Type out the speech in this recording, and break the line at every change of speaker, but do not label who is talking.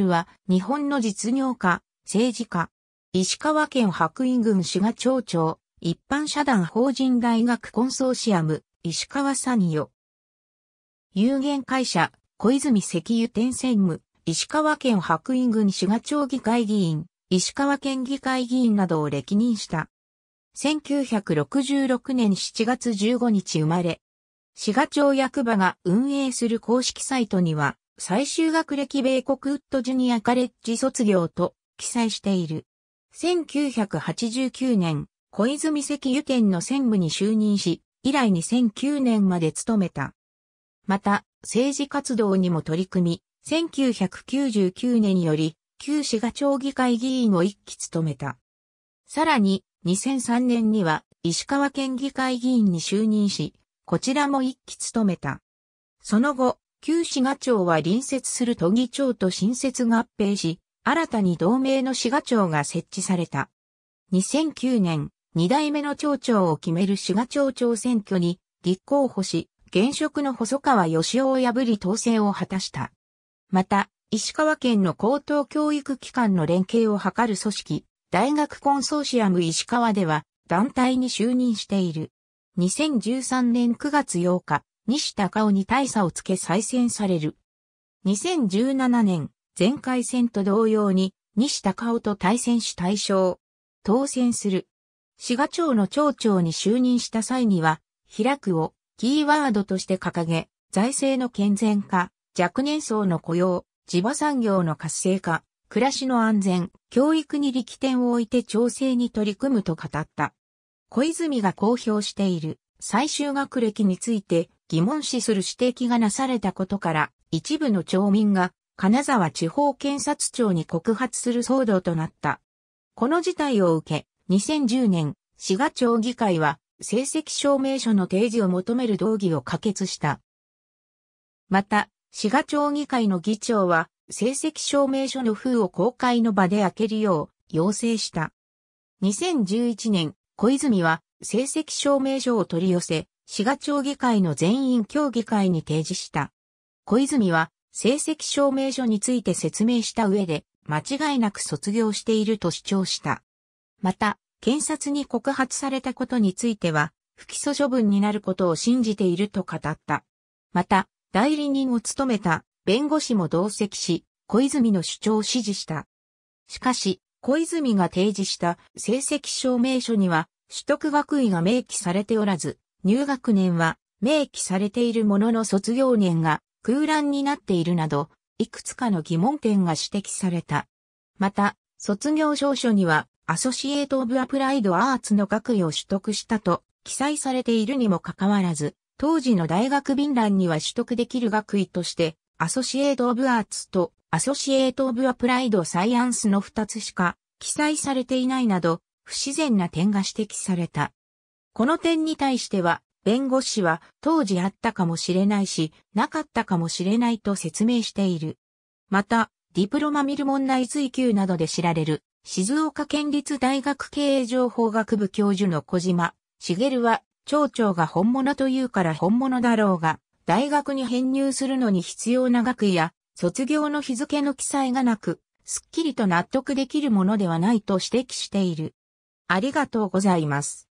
ルは日本の実業家、政治家、石川県白衣郡志賀町長、一般社団法人大学コンソーシアム、石川サニオ。有限会社、小泉石油転専務、石川県白衣郡志賀町議会議員、石川県議会議員などを歴任した。1966年7月15日生まれ。志賀町役場が運営する公式サイトには、最終学歴米国ウッドジュニアカレッジ卒業と記載している。1989年、小泉石油県の専務に就任し、以来2009年まで務めた。また、政治活動にも取り組み、1999年より、旧市が町議会議員を一期務めた。さらに、2003年には、石川県議会議員に就任し、こちらも一期務めた。その後、旧滋賀町は隣接する都議町と新設合併し、新たに同盟の滋賀町が設置された。2009年、二代目の町長を決める滋賀町長選挙に立候補し、現職の細川義夫を破り当選を果たした。また、石川県の高等教育機関の連携を図る組織、大学コンソーシアム石川では団体に就任している。2013年9月8日、西高尾に大差をつけ再選される。2017年、前回戦と同様に、西高尾と対戦し対象。当選する。滋賀町の町長に就任した際には、開くをキーワードとして掲げ、財政の健全化、若年層の雇用、地場産業の活性化、暮らしの安全、教育に力点を置いて調整に取り組むと語った。小泉が公表している最終学歴について、疑問視する指摘がなされたことから、一部の町民が金沢地方検察庁に告発する騒動となった。この事態を受け、2010年、滋賀町議会は成績証明書の提示を求める動議を可決した。また、滋賀町議会の議長は、成績証明書の封を公開の場で開けるよう要請した。2011年、小泉は成績証明書を取り寄せ、滋賀町議会の全員協議会に提示した。小泉は成績証明書について説明した上で、間違いなく卒業していると主張した。また、検察に告発されたことについては、不起訴処分になることを信じていると語った。また、代理人を務めた弁護士も同席し、小泉の主張を支持した。しかし、小泉が提示した成績証明書には、取得学位が明記されておらず、入学年は明記されているものの卒業年が空欄になっているなど、いくつかの疑問点が指摘された。また、卒業証書には、アソシエイト・オブ・アプライド・アーツの学位を取得したと記載されているにもかかわらず、当時の大学便欄には取得できる学位として、アソシエイト・オブ・アーツとアソシエイト・オブ・アプライド・サイアンスの2つしか記載されていないなど、不自然な点が指摘された。この点に対しては、弁護士は当時あったかもしれないし、なかったかもしれないと説明している。また、ディプロマミル問題追及などで知られる、静岡県立大学経営情報学部教授の小島、茂は、町長が本物というから本物だろうが、大学に編入するのに必要な学位や、卒業の日付の記載がなく、すっきりと納得できるものではないと指摘している。ありがとうございます。